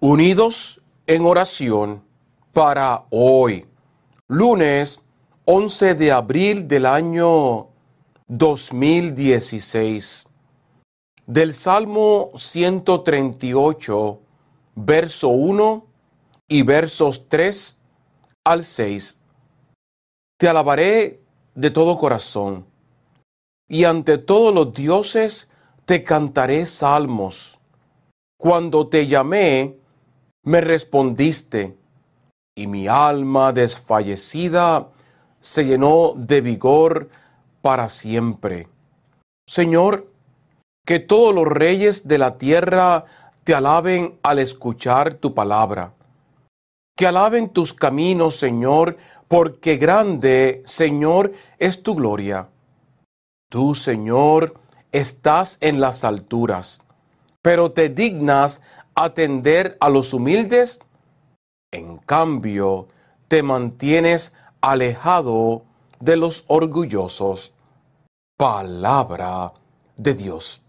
unidos en oración para hoy, lunes 11 de abril del año 2016, del Salmo 138, verso 1 y versos 3 al 6. Te alabaré de todo corazón y ante todos los dioses te cantaré salmos. Cuando te llamé, me respondiste, y mi alma desfallecida se llenó de vigor para siempre. Señor, que todos los reyes de la tierra te alaben al escuchar tu palabra. Que alaben tus caminos, Señor, porque grande, Señor, es tu gloria. Tú, Señor, estás en las alturas, pero te dignas atender a los humildes, en cambio te mantienes alejado de los orgullosos. Palabra de Dios.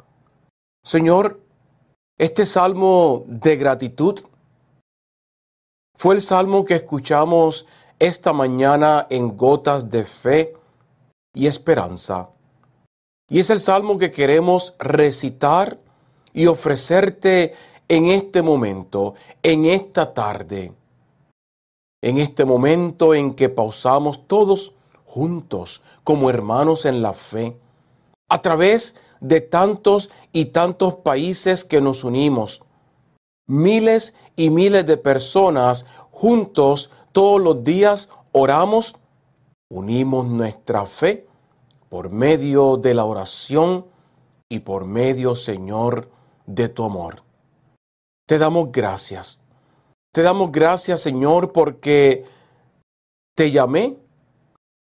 Señor, este salmo de gratitud fue el salmo que escuchamos esta mañana en gotas de fe y esperanza. Y es el salmo que queremos recitar y ofrecerte en este momento, en esta tarde, en este momento en que pausamos todos juntos como hermanos en la fe, a través de tantos y tantos países que nos unimos, miles y miles de personas juntos todos los días oramos, unimos nuestra fe por medio de la oración y por medio, Señor, de tu amor te damos gracias. Te damos gracias, Señor, porque te llamé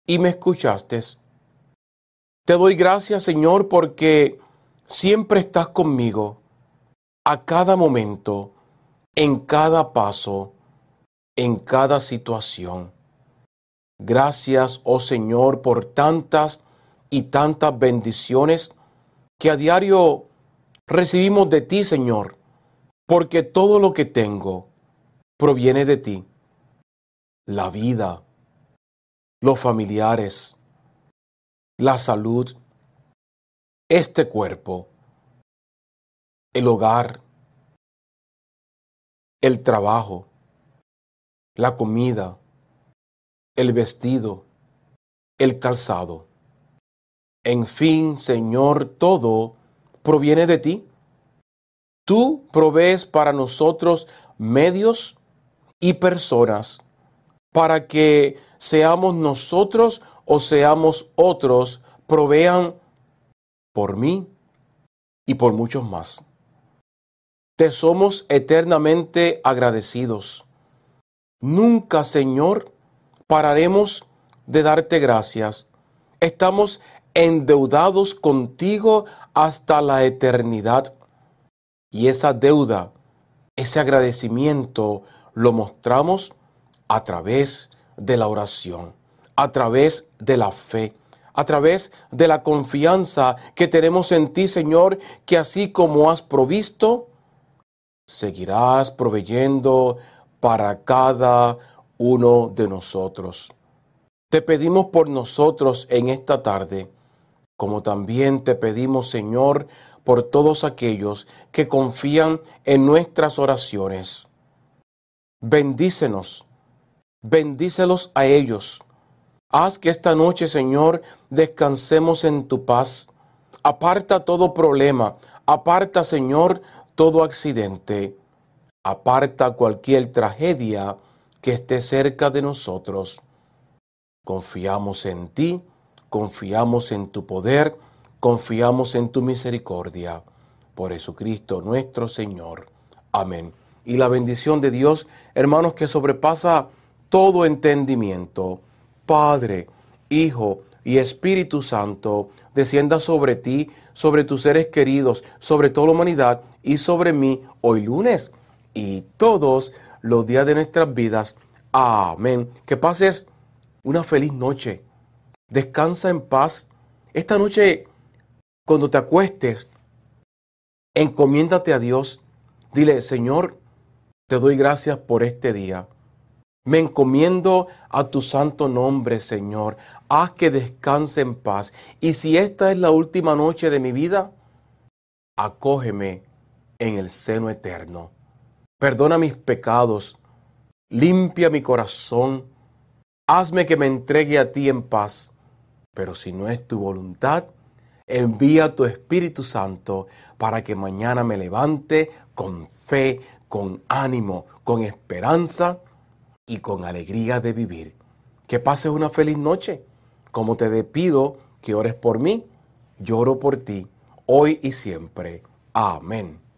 y me escuchaste. Te doy gracias, Señor, porque siempre estás conmigo, a cada momento, en cada paso, en cada situación. Gracias, oh Señor, por tantas y tantas bendiciones que a diario recibimos de ti, Señor porque todo lo que tengo proviene de ti. La vida, los familiares, la salud, este cuerpo, el hogar, el trabajo, la comida, el vestido, el calzado. En fin, Señor, todo proviene de ti. Tú provees para nosotros medios y personas para que seamos nosotros o seamos otros, provean por mí y por muchos más. Te somos eternamente agradecidos. Nunca, Señor, pararemos de darte gracias. Estamos endeudados contigo hasta la eternidad. Y esa deuda, ese agradecimiento, lo mostramos a través de la oración, a través de la fe, a través de la confianza que tenemos en ti, Señor, que así como has provisto, seguirás proveyendo para cada uno de nosotros. Te pedimos por nosotros en esta tarde, como también te pedimos, Señor, por todos aquellos que confían en nuestras oraciones. Bendícenos, bendícelos a ellos. Haz que esta noche, Señor, descansemos en tu paz. Aparta todo problema, aparta, Señor, todo accidente. Aparta cualquier tragedia que esté cerca de nosotros. Confiamos en ti, confiamos en tu poder Confiamos en tu misericordia. Por Jesucristo nuestro Señor. Amén. Y la bendición de Dios, hermanos, que sobrepasa todo entendimiento, Padre, Hijo y Espíritu Santo, descienda sobre ti, sobre tus seres queridos, sobre toda la humanidad y sobre mí hoy lunes y todos los días de nuestras vidas. Amén. Que pases una feliz noche. Descansa en paz. Esta noche cuando te acuestes, encomiéndate a Dios. Dile, Señor, te doy gracias por este día. Me encomiendo a tu santo nombre, Señor. Haz que descanse en paz. Y si esta es la última noche de mi vida, acógeme en el seno eterno. Perdona mis pecados. Limpia mi corazón. Hazme que me entregue a ti en paz. Pero si no es tu voluntad, envía tu Espíritu Santo para que mañana me levante con fe, con ánimo, con esperanza y con alegría de vivir. Que pases una feliz noche. Como te pido que ores por mí, lloro por ti, hoy y siempre. Amén.